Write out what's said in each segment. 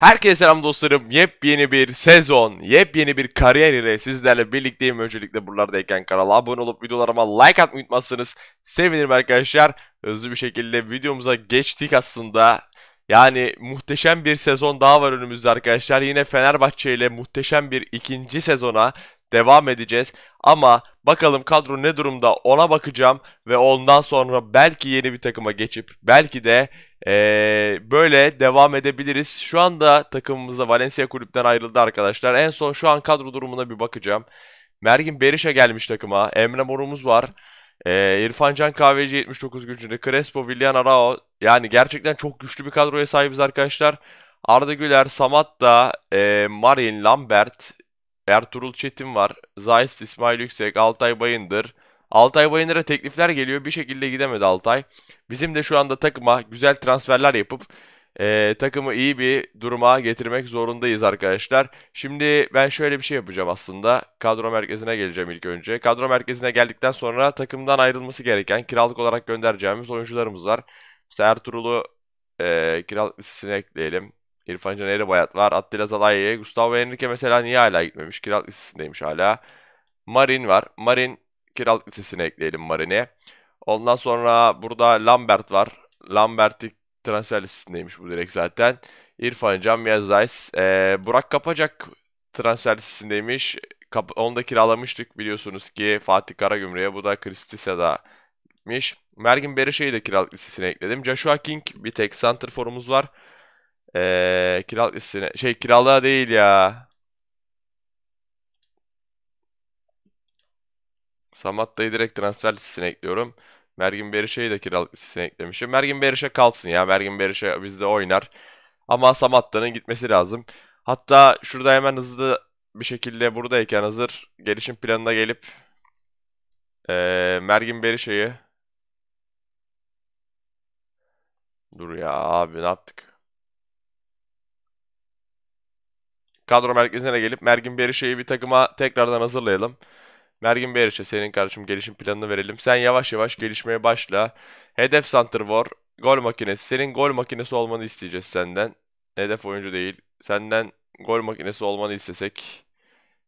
Herkese selam dostlarım. Yepyeni bir sezon, yepyeni bir kariyer ile sizlerle birlikteyim. Öncelikle buralardayken kanala abone olup videolarıma like atmayı unutmazsınız sevinirim arkadaşlar. Hızlı bir şekilde videomuza geçtik aslında. Yani muhteşem bir sezon daha var önümüzde arkadaşlar. Yine Fenerbahçe ile muhteşem bir ikinci sezona devam edeceğiz. Ama bakalım kadro ne durumda ona bakacağım ve ondan sonra belki yeni bir takıma geçip belki de ee, böyle devam edebiliriz. Şu anda takımımızda Valencia kulüpten ayrıldı arkadaşlar. En son şu an kadro durumuna bir bakacağım. Mergin Beriş'e gelmiş takıma. Emre Morumuz var. Ee, İrfan Can Kahveci 79 gücünde. Crespo, Villian Arao. Yani gerçekten çok güçlü bir kadroya sahibiz arkadaşlar. Arda Güler, Samatta, e, Marin, Lambert, Ertuğrul Çetin var. Zayis İsmail Yüksek, Altay Bayındır. Altay Bayındır'a teklifler geliyor. Bir şekilde gidemedi Altay. Bizim de şu anda takıma güzel transferler yapıp e, takımı iyi bir duruma getirmek zorundayız arkadaşlar. Şimdi ben şöyle bir şey yapacağım aslında. Kadro merkezine geleceğim ilk önce. Kadro merkezine geldikten sonra takımdan ayrılması gereken kiralık olarak göndereceğimiz oyuncularımız var. Mesela Ertuğrul'u e, kiralık listesine ekleyelim. İrfan Can'a de bayat var. Attila Zalai'ye. Gustavo Henrique mesela niye hala gitmemiş? Kiralık listesindeymiş hala. Marin var. Marin kiralık listesine ekleyelim Marin'i. Ondan sonra burada Lambert var. Lambert'i transfer listesindeymiş bu direkt zaten. İrfan Can, Miyazays. Ee, Burak Kapacak transfer listesindeymiş. Kap onu da kiralamıştık biliyorsunuz ki Fatih Karagümre'ye. Bu da Kristisa'da gitmiş. Mergin Bereşe'yi de kiralık listesine ekledim. Joshua King bir tek center forumuz var. Ee, kiralık listesine. Şey kiralığa değil ya. Samat direkt transfer listesine ekliyorum. Mergin Berişe'yi de kiralık listesine eklemişim. Mergin Berişe kalsın ya. Mergin Berişe bizde oynar. Ama Samatta'nın gitmesi lazım. Hatta şurada hemen hızlı bir şekilde buradayken hazır gelişim planına gelip ee, Mergin Berişe'yi Dur ya abi ne yaptık? kadro merkezine gelip Mergin Berişe'yi bir takıma tekrardan hazırlayalım. Mergin Berişe senin kardeşim gelişim planını verelim. Sen yavaş yavaş gelişmeye başla. Hedef center var. Gol makinesi. Senin gol makinesi olmanı isteyeceğiz senden. Hedef oyuncu değil. Senden gol makinesi olmanı istesek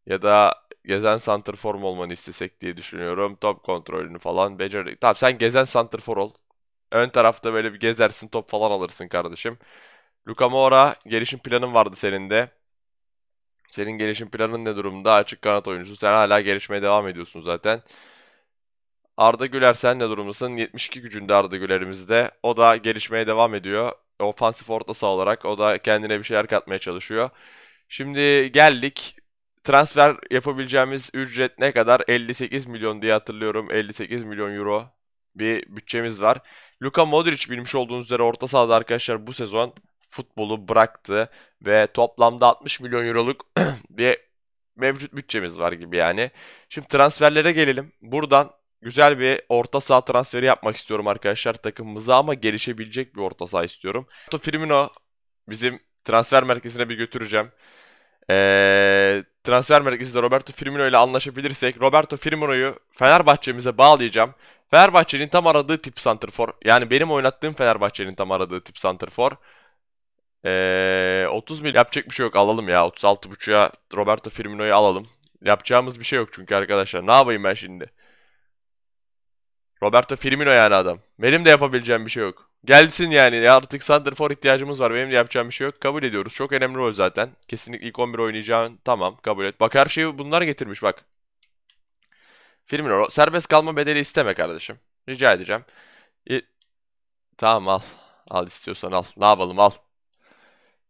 ya da gezen center form olmanı istesek diye düşünüyorum. Top kontrolünü falan becerdik. Tamam sen gezen center for ol. Ön tarafta böyle bir gezersin top falan alırsın kardeşim. Luka Moura gelişim planın vardı senin de. Senin gelişim planın ne durumda? Açık kanat oyuncusu. Sen hala gelişmeye devam ediyorsun zaten. Arda Güler sen ne durumdasın? 72 gücünde Arda Güler'imizde. O da gelişmeye devam ediyor. Ofansif orta saha olarak. O da kendine bir şeyler katmaya çalışıyor. Şimdi geldik. Transfer yapabileceğimiz ücret ne kadar? 58 milyon diye hatırlıyorum. 58 milyon euro bir bütçemiz var. Luka Modric bilmiş olduğunuz üzere orta sahada arkadaşlar bu sezon futbolu bıraktı ve toplamda 60 milyon euroluk bir mevcut bütçemiz var gibi yani. Şimdi transferlere gelelim. Buradan güzel bir orta saha transferi yapmak istiyorum arkadaşlar takımımıza ama gelişebilecek bir orta saha istiyorum. Firmino bizim transfer merkezine bir götüreceğim. Ee, transfer merkezinde Roberto Firmino ile anlaşabilirsek Roberto Firmino'yu Fenerbahçe'mize bağlayacağım. Fenerbahçe'nin tam aradığı tip center for Yani benim oynattığım Fenerbahçe'nin tam aradığı tip center for ee, 30 mil yapacak bir şey yok alalım ya. 36.5'a Roberto Firmino'yu alalım. Yapacağımız bir şey yok çünkü arkadaşlar. Ne yapayım ben şimdi? Roberto Firmino yani adam. Benim de yapabileceğim bir şey yok. Gelsin yani ya artık center for ihtiyacımız var. Benim de yapacağım bir şey yok. Kabul ediyoruz. Çok önemli rol zaten. Kesinlikle ilk 11 oynayacağım. Tamam kabul et. Bak her şeyi bunlar getirmiş bak. Firmino serbest kalma bedeli isteme kardeşim. Rica edeceğim. E, tamam al. Al istiyorsan al. Ne yapalım al.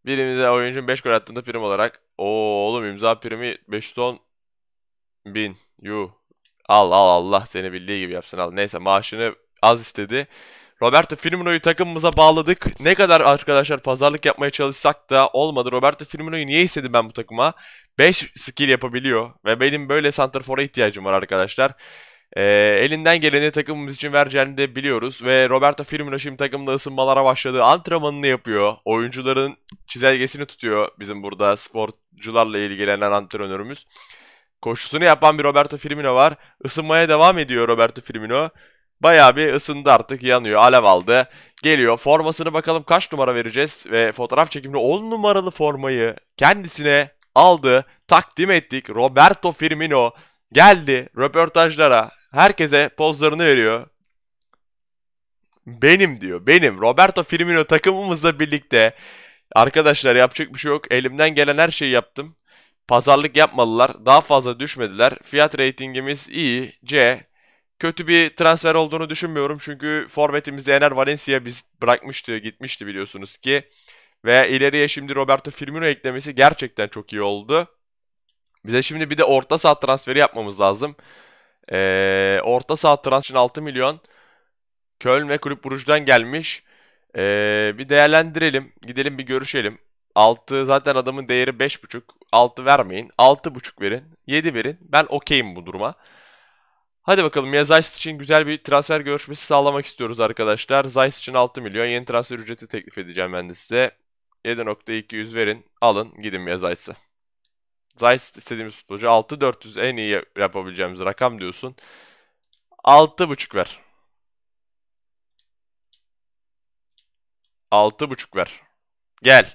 Birimize oyuncunun 5 gol attığında prim olarak. o oğlum imza primi 510 bin. Yu Al al Allah seni bildiği gibi yapsın al. Neyse maaşını az istedi. Roberto Firmino'yu takımımıza bağladık. Ne kadar arkadaşlar pazarlık yapmaya çalışsak da olmadı. Roberto Firmino'yu niye istedim ben bu takıma? 5 skill yapabiliyor ve benim böyle center fora ihtiyacım var arkadaşlar. E, elinden geleni takımımız için vereceğini de biliyoruz ve Roberto Firmino şimdi takımda ısınmalara başladı. Antrenmanını yapıyor. Oyuncuların çizelgesini tutuyor bizim burada sporcularla ilgilenen antrenörümüz. Koşusunu yapan bir Roberto Firmino var. Isınmaya devam ediyor Roberto Firmino. Bayağı bir ısındı artık yanıyor alev aldı. Geliyor formasını bakalım kaç numara vereceğiz ve fotoğraf çekimli 10 numaralı formayı kendisine aldı. Takdim ettik Roberto Firmino geldi röportajlara Herkese pozlarını veriyor. Benim diyor. Benim. Roberto Firmino takımımızla birlikte. Arkadaşlar yapacak bir şey yok. Elimden gelen her şeyi yaptım. Pazarlık yapmalılar. Daha fazla düşmediler. Fiyat reytingimiz iyi. C. Kötü bir transfer olduğunu düşünmüyorum. Çünkü forvetimizi Ener Valencia biz bırakmıştı, gitmişti biliyorsunuz ki. Ve ileriye şimdi Roberto Firmino eklemesi gerçekten çok iyi oldu. Bize şimdi bir de orta saat transferi yapmamız lazım. Ee, orta saha transfer 6 milyon. Köln ve Kulüp Buruj'dan gelmiş. Ee, bir değerlendirelim. Gidelim bir görüşelim. 6 zaten adamın değeri 5.5. 6 vermeyin. 6.5 verin. 7 verin. Ben okeyim bu duruma. Hadi bakalım ya Zeiss için güzel bir transfer görüşmesi sağlamak istiyoruz arkadaşlar. Zeiss için 6 milyon yeni transfer ücreti teklif edeceğim ben de size. 7.200 verin. Alın gidin ya Zeiss'e. Zeiss istediğimiz futbolcu. 6 400 en iyi yapabileceğimiz rakam diyorsun. 6.5 ver. 6.5 ver. Gel.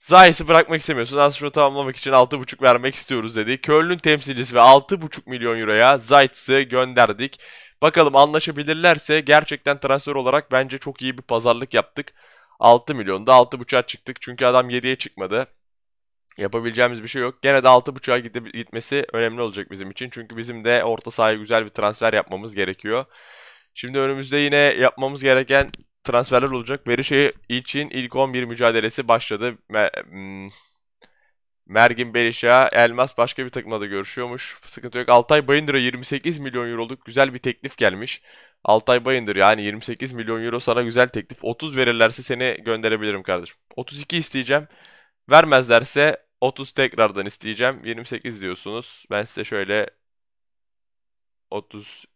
Zayis'i bırakmak istemiyorsun. Anlaşma tamamlamak için 6.5 vermek istiyoruz dedi. Köln'ün temsilcisi ve 6.5 milyon euroya Zayt'sı gönderdik. Bakalım anlaşabilirlerse gerçekten transfer olarak bence çok iyi bir pazarlık yaptık. 6 milyonda 6.5'a çıktık çünkü adam 7'ye çıkmadı. Yapabileceğimiz bir şey yok. Gene de 6.5'a gitmesi önemli olacak bizim için. Çünkü bizim de orta sahaya güzel bir transfer yapmamız gerekiyor. Şimdi önümüzde yine yapmamız gereken transferler olacak. Berişe için ilk 11 mücadelesi başladı. Hmm, Mergin Berisha, Elmas başka bir takımla da görüşüyormuş. Sıkıntı yok. Altay Bayındır'a 28 milyon euroluk güzel bir teklif gelmiş. Altay Bayındır yani 28 milyon euro sana güzel teklif. 30 verirlerse seni gönderebilirim kardeşim. 32 isteyeceğim. Vermezlerse 30 tekrardan isteyeceğim. 28 diyorsunuz. Ben size şöyle 32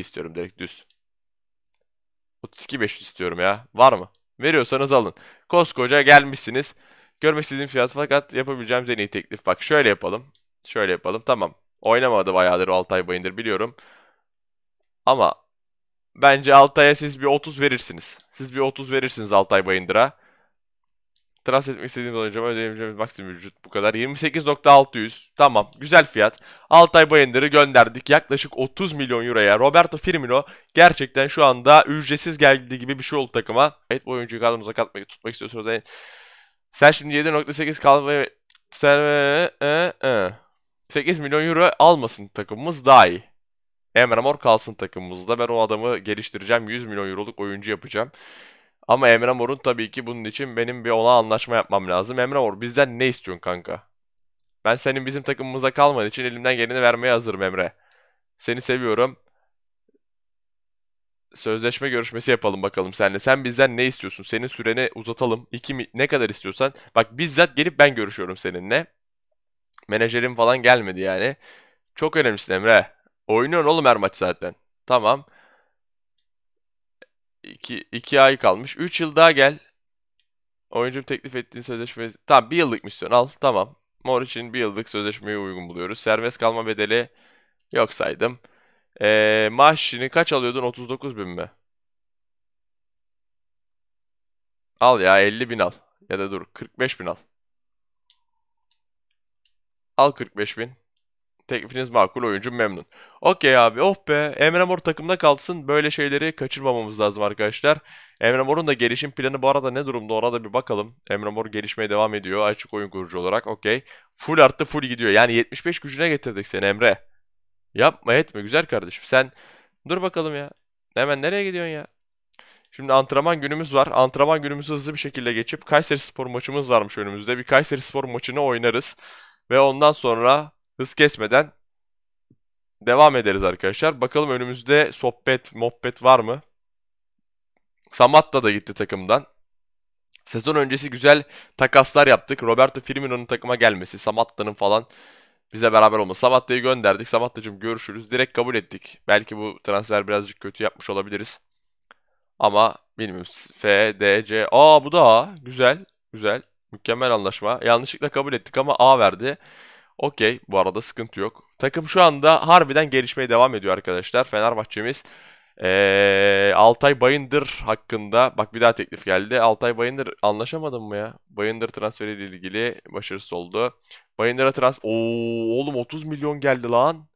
istiyorum direkt düz. 32 500 istiyorum ya. Var mı? Veriyorsanız alın. Koskoca gelmişsiniz. Görmek istediğim fiyat fakat yapabileceğim en iyi teklif. Bak şöyle yapalım. Şöyle yapalım. Tamam. Oynamadı bayağıdır Altay Bayındır biliyorum. Ama bence Altay'a siz bir 30 verirsiniz. Siz bir 30 verirsiniz Altay Bayındır'a. Transfer etmek istediğim oyuncu ödeyebileceğimiz maksimum ücret bu kadar. 28.600. Tamam. Güzel fiyat. Altay Bayındır'ı gönderdik. Yaklaşık 30 milyon euroya. Roberto Firmino gerçekten şu anda ücretsiz geldi gibi bir şey oldu takıma. Evet bu oyuncuyu kadronuza katmayı tutmak istiyorsunuz. Yani sen şimdi 7.8 kalmayı... Sen... E, e. 8 e. milyon euro almasın takımımız daha iyi. Emre Mor kalsın takımımızda. Ben o adamı geliştireceğim. 100 milyon euroluk oyuncu yapacağım. Ama Emre Mor'un tabii ki bunun için benim bir ona anlaşma yapmam lazım. Emre Mor bizden ne istiyorsun kanka? Ben senin bizim takımımıza kalmadığı için elimden geleni vermeye hazırım Emre. Seni seviyorum. Sözleşme görüşmesi yapalım bakalım seninle. Sen bizden ne istiyorsun? Senin süreni uzatalım. İki, mi? ne kadar istiyorsan. Bak bizzat gelip ben görüşüyorum seninle. Menajerim falan gelmedi yani. Çok önemlisin Emre. Oynuyorsun oğlum her maç zaten. Tamam. 2, 2 ay kalmış. 3 yıl daha gel. Oyuncum teklif ettiğin sözleşme... Tamam bir yıllık istiyorsun al tamam. Mor için bir yıllık sözleşmeyi uygun buluyoruz. Serbest kalma bedeli yok saydım. Ee, maaşını kaç alıyordun? 39 bin mi? Al ya 50 bin al. Ya da dur 45 bin al. Al 45 bin. Teklifiniz makul, oyuncu memnun. Okey abi, oh be. Emre Mor takımda kalsın. Böyle şeyleri kaçırmamamız lazım arkadaşlar. Emre Mor'un da gelişim planı bu arada ne durumda orada bir bakalım. Emre Mor gelişmeye devam ediyor açık oyun kurucu olarak. Okey. Full arttı, full gidiyor. Yani 75 gücüne getirdik seni Emre. Yapma etme güzel kardeşim. Sen dur bakalım ya. Hemen nereye gidiyorsun ya? Şimdi antrenman günümüz var. Antrenman günümüzü hızlı bir şekilde geçip Kayseri Spor maçımız varmış önümüzde. Bir Kayseri Spor maçını oynarız. Ve ondan sonra hız kesmeden devam ederiz arkadaşlar. Bakalım önümüzde sohbet, muhabbet var mı? Samatta da gitti takımdan. Sezon öncesi güzel takaslar yaptık. Roberto Firmino'nun takıma gelmesi, Samatta'nın falan bize beraber olması. Samatta'yı gönderdik. Samatta'cığım görüşürüz. Direkt kabul ettik. Belki bu transfer birazcık kötü yapmış olabiliriz. Ama bilmiyorum. F, D, C. Aa bu da A. Güzel. Güzel. Mükemmel anlaşma. Yanlışlıkla kabul ettik ama A verdi. Okey bu arada sıkıntı yok. Takım şu anda harbiden gelişmeye devam ediyor arkadaşlar. Fenerbahçe'miz ee, Altay Bayındır hakkında bak bir daha teklif geldi. Altay Bayındır anlaşamadım mı ya? Bayındır transferi ile ilgili başarısız oldu. Bayındır'a transfer Oo, oğlum 30 milyon geldi lan.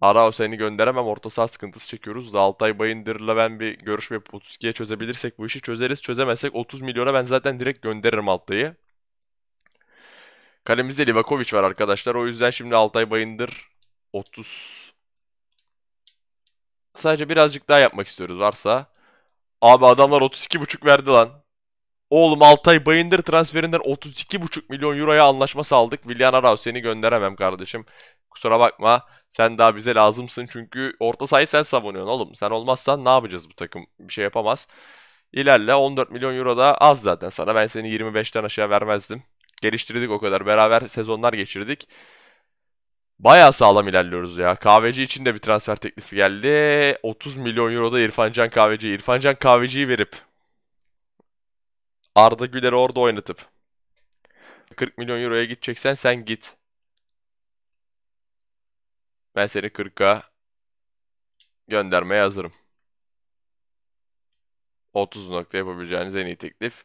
Arao seni gönderemem orta saha sıkıntısı çekiyoruz. Da Altay Bayındır'la ben bir görüşme 32'ye çözebilirsek bu işi çözeriz. Çözemezsek 30 milyona ben zaten direkt gönderirim Altay'ı. Kalemizde Livakovic var arkadaşlar. O yüzden şimdi Altay Bayındır 30. Sadece birazcık daha yapmak istiyoruz varsa. Abi adamlar 32,5 verdi lan. Oğlum Altay Bayındır transferinden 32,5 milyon euroya anlaşma sağladık. William Arao seni gönderemem kardeşim. Kusura bakma. Sen daha bize lazımsın çünkü orta sayı sen savunuyorsun oğlum. Sen olmazsan ne yapacağız bu takım? Bir şey yapamaz. İlerle 14 milyon euro da az zaten sana. Ben seni 25'ten aşağı vermezdim geliştirdik o kadar. Beraber sezonlar geçirdik. Baya sağlam ilerliyoruz ya. Kahveci için de bir transfer teklifi geldi. 30 milyon euroda İrfan Can Kahveci. İrfan Can Kahveci'yi verip Arda Güler'i orada oynatıp 40 milyon euroya gideceksen sen git. Ben seni 40'a göndermeye hazırım. 30 nokta yapabileceğiniz en iyi teklif.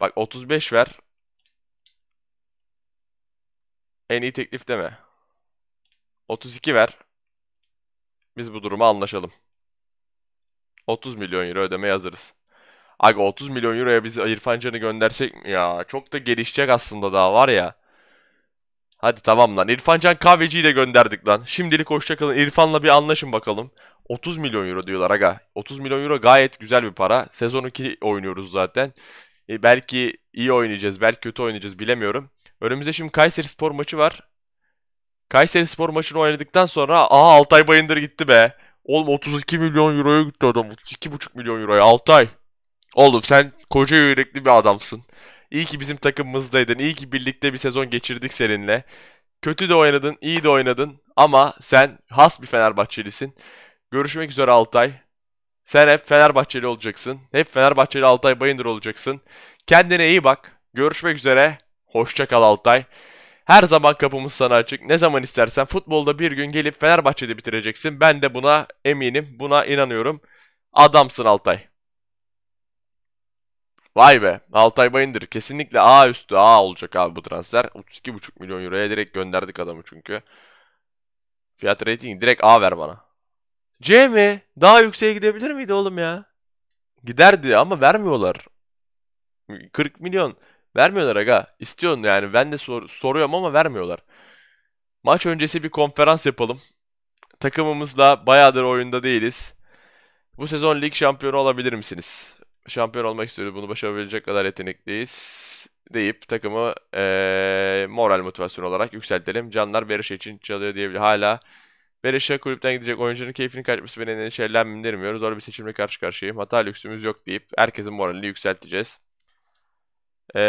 Bak 35 ver. En iyi teklif deme. 32 ver. Biz bu duruma anlaşalım. 30 milyon euro ödeme hazırız. Aga 30 milyon euroya biz İrfan Can'ı göndersek mi ya? Çok da gelişecek aslında daha var ya. Hadi tamam lan. İrfan Can kahveciyi de gönderdik lan. Şimdilik hoşça kalın İrfan'la bir anlaşın bakalım. 30 milyon euro diyorlar aga. 30 milyon euro gayet güzel bir para. Sezon 2 oynuyoruz zaten. E, belki iyi oynayacağız, belki kötü oynayacağız bilemiyorum. Önümüzde şimdi Kayseri Spor maçı var. Kayseri Spor maçını oynadıktan sonra aha Altay Bayındır gitti be. Oğlum 32 milyon euroya gitti adam. 32,5 milyon euroya Altay. Oğlum sen koca yürekli bir adamsın. İyi ki bizim takımımızdaydın. İyi ki birlikte bir sezon geçirdik seninle. Kötü de oynadın, iyi de oynadın. Ama sen has bir Fenerbahçelisin. Görüşmek üzere Altay. Sen hep Fenerbahçeli olacaksın. Hep Fenerbahçeli Altay Bayındır olacaksın. Kendine iyi bak. Görüşmek üzere. Hoşçakal Altay. Her zaman kapımız sana açık. Ne zaman istersen futbolda bir gün gelip Fenerbahçe'de bitireceksin. Ben de buna eminim. Buna inanıyorum. Adamsın Altay. Vay be. Altay Bayındır kesinlikle A üstü A olacak abi bu transfer. 32,5 milyon euroya direkt gönderdik adamı çünkü. Fiyat rating direkt A ver bana. C mi? Daha yükseğe gidebilir miydi oğlum ya? Giderdi ama vermiyorlar. 40 milyon. Vermiyorlar aga. İstiyorsun yani. Ben de sor soruyorum ama vermiyorlar. Maç öncesi bir konferans yapalım. Takımımızla bayağıdır oyunda değiliz. Bu sezon lig şampiyonu olabilir misiniz? Şampiyon olmak istiyoruz. Bunu başarabilecek kadar yetenekliyiz. Deyip takımı ee, moral motivasyon olarak yükseltelim. Canlar Berisha için çalıyor diyebilir. Hala berişe kulüpten gidecek oyuncunun keyfini kaçması beni endişelendirmiyor. Zor bir seçimle karşı karşıyayım. Hata lüksümüz yok deyip herkesin moralini yükselteceğiz. Ee,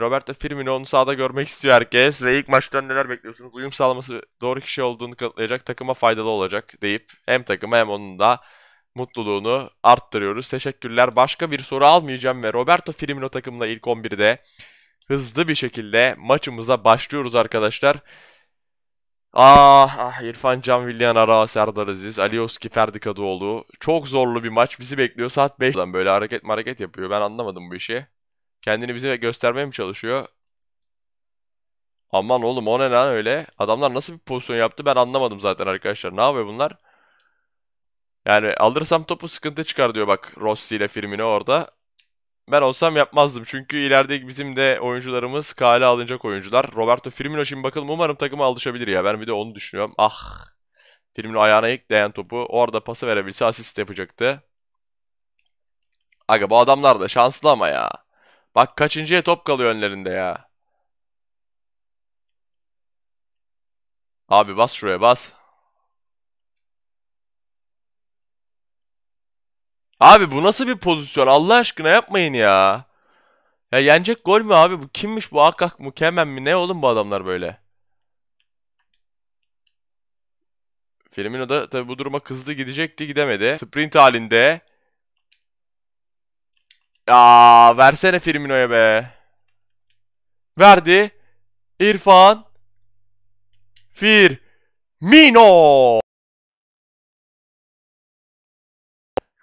Roberto Firmino'nu sahada görmek istiyor herkes ve ilk maçtan neler bekliyorsunuz? Uyum sağlaması doğru kişi olduğunu kanıtlayacak, takıma faydalı olacak deyip hem takıma hem onun da mutluluğunu arttırıyoruz. Teşekkürler. Başka bir soru almayacağım ve Roberto Firmino takımla ilk 11'de hızlı bir şekilde maçımıza başlıyoruz arkadaşlar. Ah, ah İrfan Can Villian Ara Serdar Aziz, Alioski Ferdi Kadıoğlu. Çok zorlu bir maç bizi bekliyor. Saat 5'den böyle hareket hareket yapıyor. Ben anlamadım bu işi. Kendini bize göstermeye mi çalışıyor? Aman oğlum o ne lan öyle? Adamlar nasıl bir pozisyon yaptı ben anlamadım zaten arkadaşlar. Ne yapıyor bunlar? Yani alırsam topu sıkıntı çıkar diyor bak Rossi ile Firmino orada. Ben olsam yapmazdım çünkü ileride bizim de oyuncularımız kale alınacak oyuncular. Roberto Firmino şimdi bakalım umarım takıma alışabilir ya. Ben bir de onu düşünüyorum. Ah. Firmino ayağına ilk değen topu orada pası verebilse asist yapacaktı. Aga bu adamlar da şanslı ama ya. Bak kaçıncıya top kalıyor önlerinde ya. Abi bas şuraya bas. Abi bu nasıl bir pozisyon? Allah aşkına yapmayın ya. Ya yenecek gol mü abi? Bu kimmiş bu? Akak mı? Kemen mi? Ne oğlum bu adamlar böyle? Firmino da tabi bu duruma kızdı gidecekti gidemedi. Sprint halinde ya versene Firmino'ya be. Verdi. İrfan. Firmino.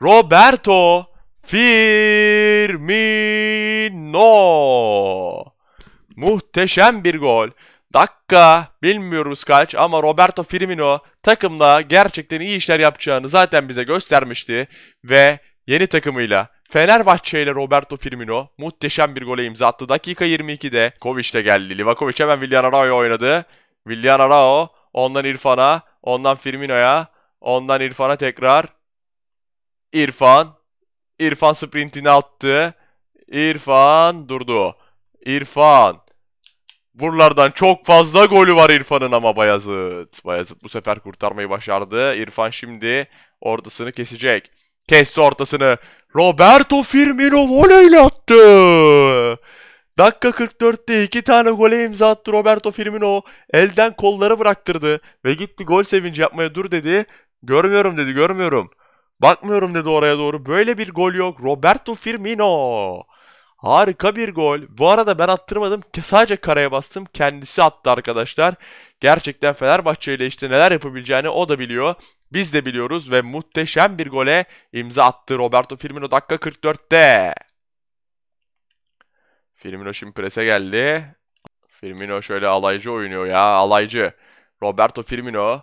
Roberto Firmino. Muhteşem bir gol. Dakika bilmiyoruz kaç ama Roberto Firmino takımda gerçekten iyi işler yapacağını zaten bize göstermişti ve yeni takımıyla Fenerbahçe ile Roberto Firmino muhteşem bir gole imza attı. Dakika 22'de Kovic de geldi. Livakovic hemen Villarreal'a oynadı. Villarreal ondan İrfan'a, ondan Firmino'ya, ondan İrfan'a tekrar. İrfan. İrfan sprintini attı. İrfan durdu. İrfan. Buralardan çok fazla golü var İrfan'ın ama Bayazıt. Bayazıt bu sefer kurtarmayı başardı. İrfan şimdi ortasını kesecek. Kesti ortasını. Roberto Firmino voleyle attı. Dakika 44'te iki tane gole imza attı Roberto Firmino. Elden kolları bıraktırdı ve gitti gol sevinci yapmaya dur dedi. Görmüyorum dedi görmüyorum. Bakmıyorum dedi oraya doğru. Böyle bir gol yok. Roberto Firmino. Harika bir gol. Bu arada ben attırmadım. Sadece karaya bastım. Kendisi attı arkadaşlar. Gerçekten Fenerbahçe ile işte neler yapabileceğini o da biliyor. Biz de biliyoruz ve muhteşem bir gole imza attı Roberto Firmino dakika 44'te. Firmino şimdi prese geldi. Firmino şöyle alaycı oynuyor ya alaycı. Roberto Firmino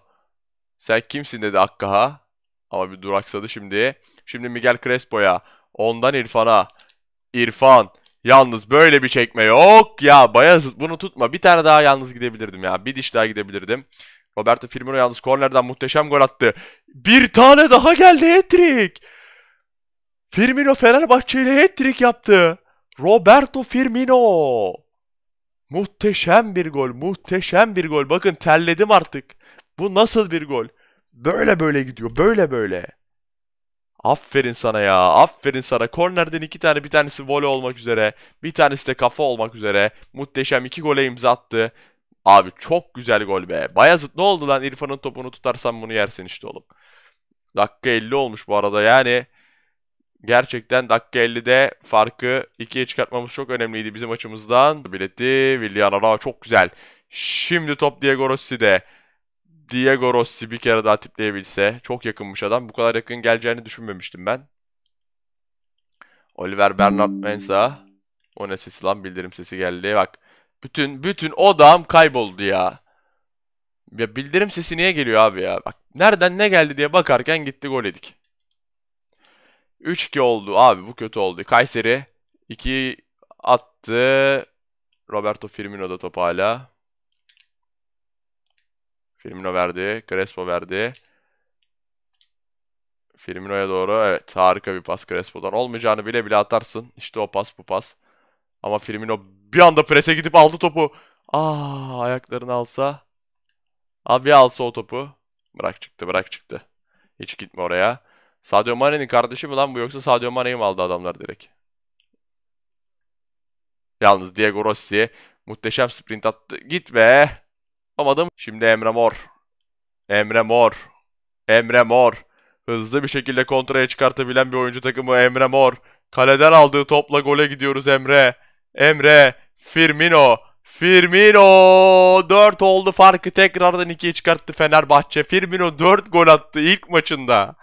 sen kimsin dedi Akka'ha. Ama bir duraksadı şimdi. Şimdi Miguel Crespo'ya. Ondan İrfan'a. İrfan. Yalnız böyle bir çekme yok ya Bayazıt bunu tutma. Bir tane daha yalnız gidebilirdim ya. Bir diş daha gidebilirdim. Roberto Firmino yalnız kornerden muhteşem gol attı. Bir tane daha geldi hat-trick. Firmino Fenerbahçe ile hat-trick yaptı. Roberto Firmino. Muhteşem bir gol, muhteşem bir gol. Bakın terledim artık. Bu nasıl bir gol? Böyle böyle gidiyor, böyle böyle. Aferin sana ya, aferin sana. Kornerden iki tane, bir tanesi voley olmak üzere, bir tanesi de kafa olmak üzere. Muhteşem iki gole imza attı. Abi çok güzel gol be. Bayazıt ne oldu lan İrfan'ın topunu tutarsan bunu yersin işte oğlum. Dakika 50 olmuş bu arada yani. Gerçekten dakika 50'de farkı ikiye çıkartmamız çok önemliydi bizim açımızdan. Bileti Willian Arao çok güzel. Şimdi top Diego Rossi'de. Diego Rossi bir kere daha tipleyebilse. Çok yakınmış adam. Bu kadar yakın geleceğini düşünmemiştim ben. Oliver Bernard Mensah. O ne sesi lan bildirim sesi geldi. Bak bütün bütün odam kayboldu ya. Ya bildirim sesi niye geliyor abi ya? Bak nereden ne geldi diye bakarken gitti gol edik. 3-2 oldu abi bu kötü oldu. Kayseri 2 attı. Roberto Firmino da top hala. Firmino verdi. Crespo verdi. Firmino'ya doğru. Evet harika bir pas Crespo'dan. Olmayacağını bile bile atarsın. İşte o pas bu pas. Ama Firmino bir anda prese gidip aldı topu. Aa ah, ayaklarını alsa. Abi alsa o topu. Bırak çıktı bırak çıktı. Hiç gitme oraya. Sadio Mane'nin kardeşi mi lan bu yoksa Sadio Mane'yi mi aldı adamlar direkt? Yalnız Diego Rossi muhteşem sprint attı. Gitme. be. Şimdi Emre Mor. Emre Mor. Emre Mor. Hızlı bir şekilde kontraya çıkartabilen bir oyuncu takımı Emre Mor. Kaleden aldığı topla gole gidiyoruz Emre. Emre. Firmino. Firmino 4 oldu farkı tekrardan 2'ye çıkarttı Fenerbahçe. Firmino 4 gol attı ilk maçında.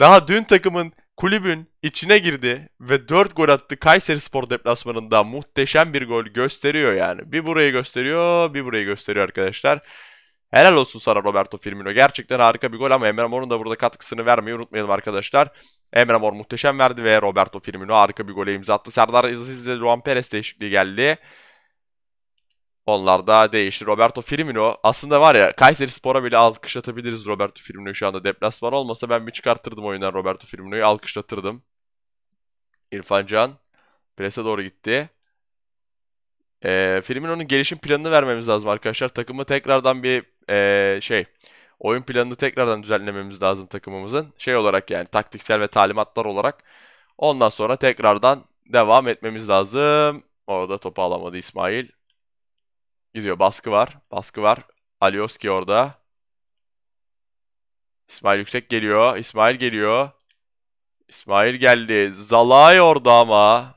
Daha dün takımın kulübün içine girdi ve 4 gol attı Kayseri Spor deplasmanında muhteşem bir gol gösteriyor yani. Bir burayı gösteriyor bir burayı gösteriyor arkadaşlar. Helal olsun sana Roberto Firmino. Gerçekten harika bir gol ama Emre Mor'un da burada katkısını vermeyi unutmayalım arkadaşlar. Emre Mor muhteşem verdi ve Roberto Firmino harika bir gole imza attı. Serdar Aziz'de Juan Perez değişikliği geldi. Onlar da değişti. Roberto Firmino aslında var ya Kayseri Spor'a bile alkışlatabiliriz Roberto Firmino şu anda. Deplasman olmasa ben bir çıkartırdım oyundan Roberto Firmino'yu alkışlatırdım. İrfan Can prese doğru gitti. Ee, Firmino'nun gelişim planını vermemiz lazım arkadaşlar. Takımı tekrardan bir ee, şey oyun planını tekrardan düzenlememiz lazım takımımızın. Şey olarak yani taktiksel ve talimatlar olarak. Ondan sonra tekrardan devam etmemiz lazım. Orada topu alamadı İsmail. Gidiyor baskı var. Baskı var. Alioski orada. İsmail Yüksek geliyor. İsmail geliyor. İsmail geldi. Zalay orada ama.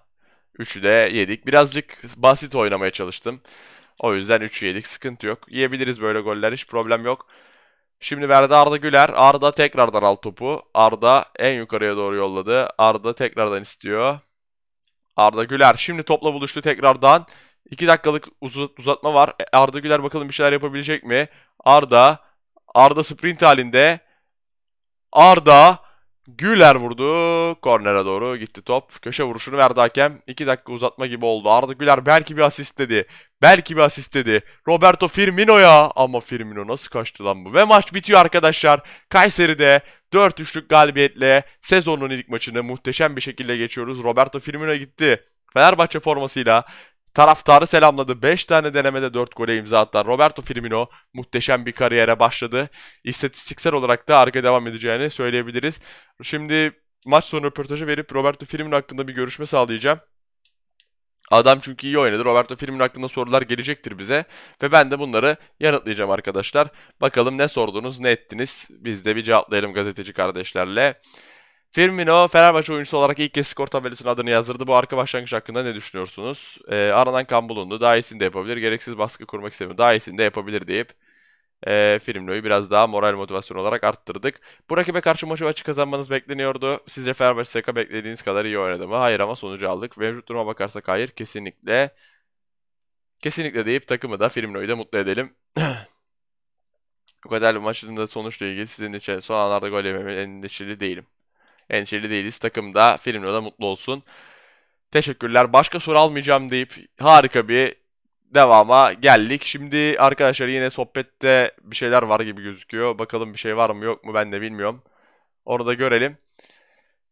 Üçü de yedik. Birazcık basit oynamaya çalıştım. O yüzden 3 yedik sıkıntı yok. Yiyebiliriz böyle goller hiç problem yok. Şimdi verdi Arda Güler. Arda tekrardan al topu. Arda en yukarıya doğru yolladı. Arda tekrardan istiyor. Arda Güler şimdi topla buluştu tekrardan. 2 dakikalık uzatma var. E, Arda Güler bakalım bir şeyler yapabilecek mi? Arda. Arda sprint halinde. Arda. Güler vurdu. Kornere doğru gitti top. Köşe vuruşunu verdi hakem. 2 dakika uzatma gibi oldu. Arda Güler belki bir asist dedi. Belki bir asist dedi. Roberto Firmino'ya. Ama Firmino nasıl kaçtı lan bu? Ve maç bitiyor arkadaşlar. Kayseri'de 4-3'lük galibiyetle sezonun ilk maçını muhteşem bir şekilde geçiyoruz. Roberto Firmino gitti. Fenerbahçe formasıyla Taraftarı selamladı. 5 tane denemede 4 gole imza attı. Roberto Firmino muhteşem bir kariyere başladı. İstatistiksel olarak da arka devam edeceğini söyleyebiliriz. Şimdi maç sonu röportajı verip Roberto Firmino hakkında bir görüşme sağlayacağım. Adam çünkü iyi oynadı. Roberto Firmino hakkında sorular gelecektir bize. Ve ben de bunları yanıtlayacağım arkadaşlar. Bakalım ne sordunuz, ne ettiniz. Biz de bir cevaplayalım gazeteci kardeşlerle. Firmino Fenerbahçe oyuncusu olarak ilk kez skor tabelasının adını yazdırdı. Bu arka başlangıç hakkında ne düşünüyorsunuz? E, aradan kan bulundu. Daha iyisini de yapabilir. Gereksiz baskı kurmak istemiyor. Daha iyisini de yapabilir deyip e, Firmino'yu biraz daha moral motivasyon olarak arttırdık. Bu rakibe karşı maçı açık kazanmanız bekleniyordu. Sizce Fenerbahçe SK beklediğiniz kadar iyi oynadı mı? Hayır ama sonucu aldık. Mevcut duruma bakarsak hayır. Kesinlikle kesinlikle deyip takımı da Firmino'yu da mutlu edelim. Bu kadar maçın da sonuçla ilgili sizin için son anlarda gol yememi endişeli değilim endişeli değiliz. Takım da Firmino da mutlu olsun. Teşekkürler. Başka soru almayacağım deyip harika bir devama geldik. Şimdi arkadaşlar yine sohbette bir şeyler var gibi gözüküyor. Bakalım bir şey var mı yok mu ben de bilmiyorum. Onu da görelim.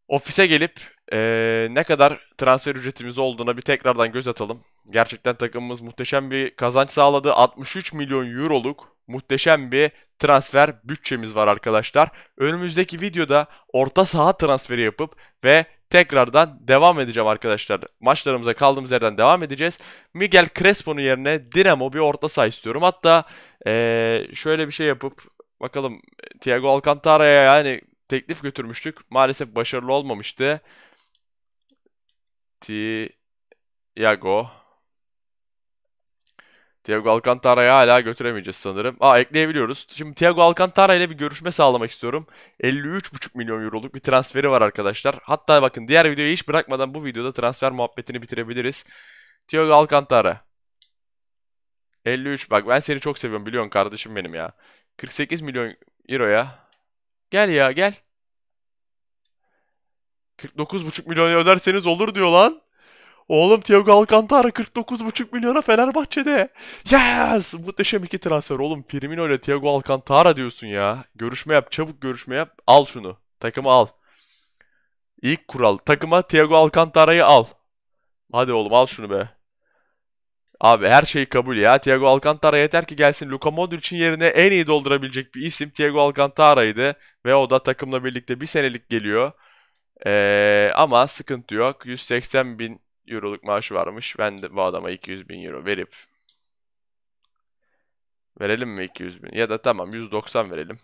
Ofise gelip ee, ne kadar transfer ücretimiz olduğuna bir tekrardan göz atalım. Gerçekten takımımız muhteşem bir kazanç sağladı. 63 milyon euroluk muhteşem bir transfer bütçemiz var arkadaşlar. Önümüzdeki videoda orta saha transferi yapıp ve tekrardan devam edeceğim arkadaşlar. Maçlarımıza kaldığımız yerden devam edeceğiz. Miguel Crespo'nun yerine Dinamo bir orta saha istiyorum. Hatta ee, şöyle bir şey yapıp bakalım Thiago Alcantara'ya yani teklif götürmüştük. Maalesef başarılı olmamıştı. Thiago Thiago Alcantara'yı hala götüremeyeceğiz sanırım. Aa ekleyebiliyoruz. Şimdi Thiago Alcantara ile bir görüşme sağlamak istiyorum. 53,5 milyon euroluk bir transferi var arkadaşlar. Hatta bakın diğer videoyu hiç bırakmadan bu videoda transfer muhabbetini bitirebiliriz. Thiago Alcantara. 53 bak ben seni çok seviyorum biliyorsun kardeşim benim ya. 48 milyon euroya. Gel ya gel. 49,5 milyon öderseniz olur diyor lan. Oğlum Thiago Alcantara 49,5 milyona Fenerbahçe'de. Yes! Muhteşem iki transfer oğlum. Firmino ile Thiago Alcantara diyorsun ya. Görüşme yap. Çabuk görüşme yap. Al şunu. Takımı al. İlk kural. Takıma Thiago Alcantara'yı al. Hadi oğlum al şunu be. Abi her şeyi kabul ya. Thiago Alcantara yeter ki gelsin. Luka Modric'in yerine en iyi doldurabilecek bir isim Thiago Alcantara'ydı. Ve o da takımla birlikte bir senelik geliyor. Ee, ama sıkıntı yok. 180 bin euroluk maaşı varmış. Ben de bu adama 200 bin euro verip verelim mi 200 bin? Ya da tamam 190 verelim.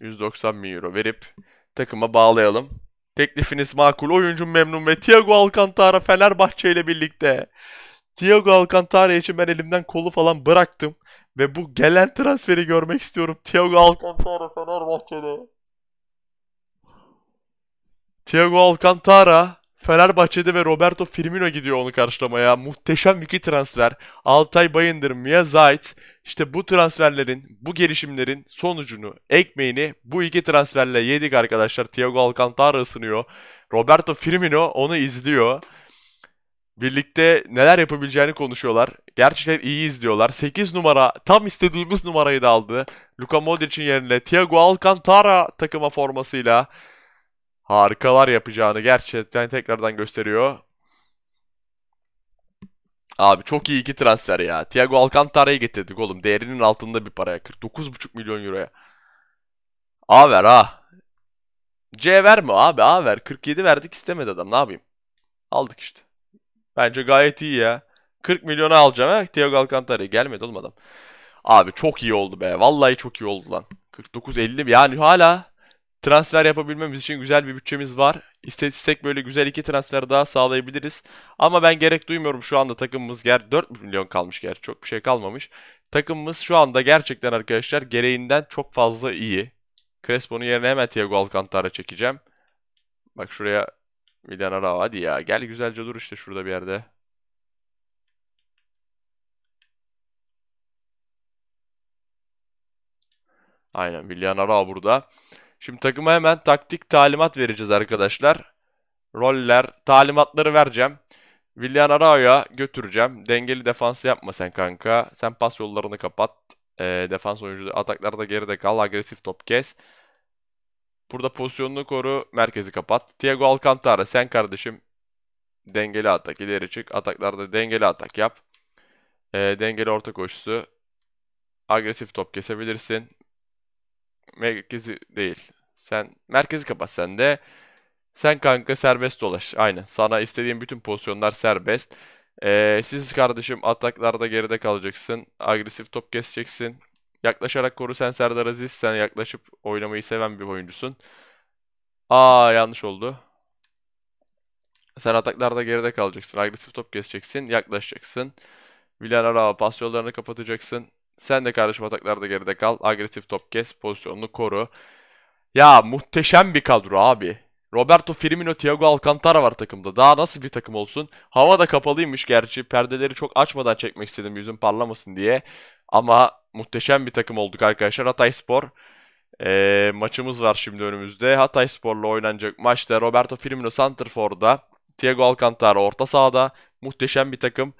190 bin euro verip takıma bağlayalım. Teklifiniz makul. Oyuncu memnun ve Thiago Alcantara Fenerbahçe ile birlikte. Thiago Alcantara için ben elimden kolu falan bıraktım. Ve bu gelen transferi görmek istiyorum. Thiago Alcantara Fenerbahçe'de. Thiago Alcantara Fenerbahçe'de ve Roberto Firmino gidiyor onu karşılamaya. Muhteşem iki transfer. Altay Bayındır, Mia Zayt. İşte bu transferlerin, bu gelişimlerin sonucunu, ekmeğini bu iki transferle yedik arkadaşlar. Thiago Alcantara ısınıyor. Roberto Firmino onu izliyor. Birlikte neler yapabileceğini konuşuyorlar. Gerçekten iyi izliyorlar. 8 numara tam istediğimiz numarayı da aldı. Luka Modric'in yerine Thiago Alcantara takıma formasıyla harikalar yapacağını gerçekten tekrardan gösteriyor. Abi çok iyi iki transfer ya. Thiago Alcantara'yı getirdik oğlum. Değerinin altında bir paraya. 49,5 milyon euroya. A ver ha. C ver mi abi A ver. 47 verdik istemedi adam ne yapayım. Aldık işte. Bence gayet iyi ya. 40 milyona alacağım ha Thiago Alcantara'yı. Gelmedi oğlum adam. Abi çok iyi oldu be. Vallahi çok iyi oldu lan. 49-50 yani hala transfer yapabilmemiz için güzel bir bütçemiz var. İstesek böyle güzel iki transfer daha sağlayabiliriz. Ama ben gerek duymuyorum şu anda takımımız ger 4 milyon kalmış gerçi çok bir şey kalmamış. Takımımız şu anda gerçekten arkadaşlar gereğinden çok fazla iyi. Crespo'nun yerine hemen Thiago Alcantara çekeceğim. Bak şuraya Milan Arao hadi ya gel güzelce dur işte şurada bir yerde. Aynen Milan Arao burada. Şimdi takıma hemen taktik talimat vereceğiz arkadaşlar. Roller, talimatları vereceğim. Willian Arao'ya götüreceğim. Dengeli defansı yapma sen kanka. Sen pas yollarını kapat. E, defans oyuncu ataklarda geride kal. Agresif top kes. Burada pozisyonunu koru. Merkezi kapat. Thiago Alcantara sen kardeşim. Dengeli atak. ileri çık. Ataklarda dengeli atak yap. E, dengeli orta koşusu. Agresif top kesebilirsin merkezi değil. Sen merkezi kapat sen de. Sen kanka serbest dolaş. Aynen. Sana istediğin bütün pozisyonlar serbest. Ee, siz kardeşim ataklarda geride kalacaksın. Agresif top keseceksin. Yaklaşarak koru sen Serdar Aziz. Sen yaklaşıp oynamayı seven bir oyuncusun. Aa yanlış oldu. Sen ataklarda geride kalacaksın. Agresif top keseceksin. Yaklaşacaksın. Villarreal pas yollarını kapatacaksın. Sen de kardeşim ataklarda geride kal. Agresif top kes. Pozisyonunu koru. Ya muhteşem bir kadro abi. Roberto Firmino, Thiago Alcantara var takımda. Daha nasıl bir takım olsun? Hava da kapalıymış gerçi. Perdeleri çok açmadan çekmek istedim yüzüm parlamasın diye. Ama muhteşem bir takım olduk arkadaşlar. Hatay Spor e, maçımız var şimdi önümüzde. Hatay Spor'la oynanacak maçta Roberto Firmino Santerford'da. Thiago Alcantara orta sahada. Muhteşem bir takım.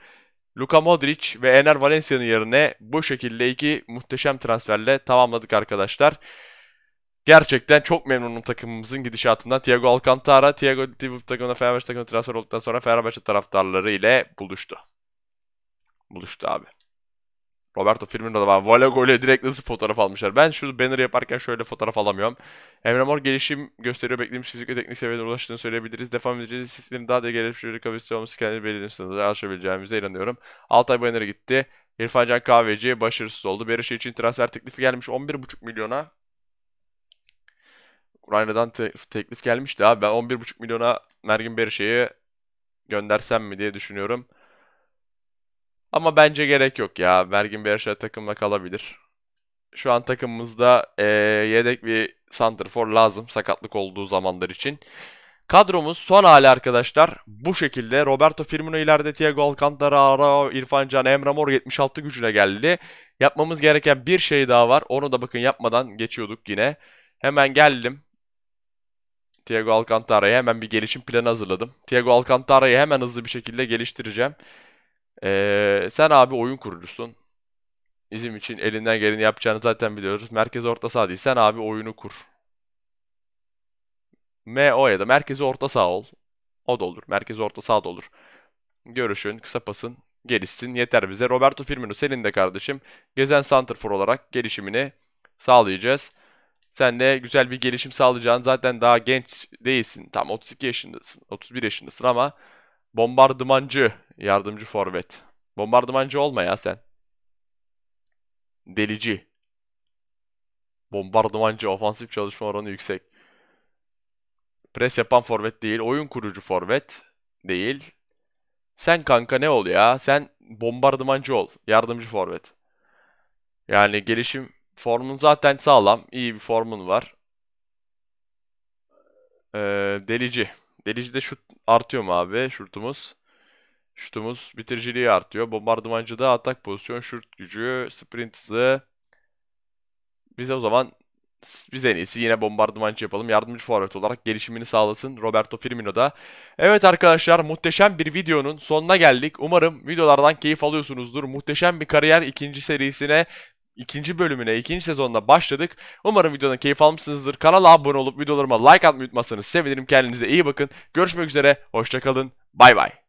Luka Modric ve Ener Valencia'nın yerine bu şekilde iki muhteşem transferle tamamladık arkadaşlar. Gerçekten çok memnunum takımımızın gidişatından. Thiago Alcantara, Thiago Tibup takımına Fenerbahçe takımına transfer olduktan sonra Fenerbahçe taraftarları ile buluştu. Buluştu abi. Roberto Firmino da var. Vale golü direkt nasıl fotoğraf almışlar. Ben şu banner yaparken şöyle fotoğraf alamıyorum. Emre Mor gelişim gösteriyor. Beklediğimiz fizik ve teknik seviyede ulaştığını söyleyebiliriz. Defam edeceğiz. Sistem daha da geliştirilir. Kapasite olması kendini belirlemişsiniz. Alışabileceğimize inanıyorum. Altay banner'e gitti. İrfan Can Kahveci başarısız oldu. Bereşe için transfer teklifi gelmiş 11,5 milyona. Ukrayna'dan te- teklif gelmişti abi. Ben 11,5 milyona Mergin Bereşe'yi göndersem mi diye düşünüyorum. Ama bence gerek yok ya. Mergin Berşer takımla kalabilir. Şu an takımımızda e, yedek bir santrfor lazım sakatlık olduğu zamanlar için. Kadromuz son hali arkadaşlar bu şekilde. Roberto Firmino ileride, Thiago Alcantara, Arao, İrfan Can, Emre Mor 76 gücüne geldi. Yapmamız gereken bir şey daha var. Onu da bakın yapmadan geçiyorduk yine. Hemen geldim. Thiago Alcantara'ya hemen bir gelişim planı hazırladım. Thiago Alcantara'yı hemen hızlı bir şekilde geliştireceğim. Ee, sen abi oyun kurucusun. Bizim için elinden geleni yapacağını zaten biliyoruz. Merkez orta saha değil. Sen abi oyunu kur. MO ya da merkezi orta saha ol. O da olur. Merkezi orta saha da olur. Görüşün, kısa pasın gelişsin yeter bize. Roberto Firmino senin de kardeşim. Gezen Santrfor olarak gelişimini sağlayacağız. Sen de güzel bir gelişim sağlayacağın zaten daha genç değilsin. Tam 32 yaşındasın, 31 yaşındasın ama bombardımancı Yardımcı forvet. Bombardımancı olma ya sen. Delici. Bombardımancı ofansif çalışma oranı yüksek. Pres yapan forvet değil. Oyun kurucu forvet değil. Sen kanka ne ol ya? Sen bombardımancı ol. Yardımcı forvet. Yani gelişim formun zaten sağlam. iyi bir formun var. Ee, delici. Delici de şut artıyor mu abi şutumuz? Şutumuz bitiriciliği artıyor. Bombardımancı da atak pozisyon, şut gücü, sprint hızı. Biz o zaman biz en iyisi yine bombardımancı yapalım. Yardımcı forvet olarak gelişimini sağlasın Roberto Firmino da. Evet arkadaşlar muhteşem bir videonun sonuna geldik. Umarım videolardan keyif alıyorsunuzdur. Muhteşem bir kariyer ikinci serisine ikinci bölümüne, ikinci sezonuna başladık. Umarım videodan keyif almışsınızdır. Kanala abone olup videolarıma like atmayı unutmasanız sevinirim. Kendinize iyi bakın. Görüşmek üzere. Hoşçakalın. Bay bay.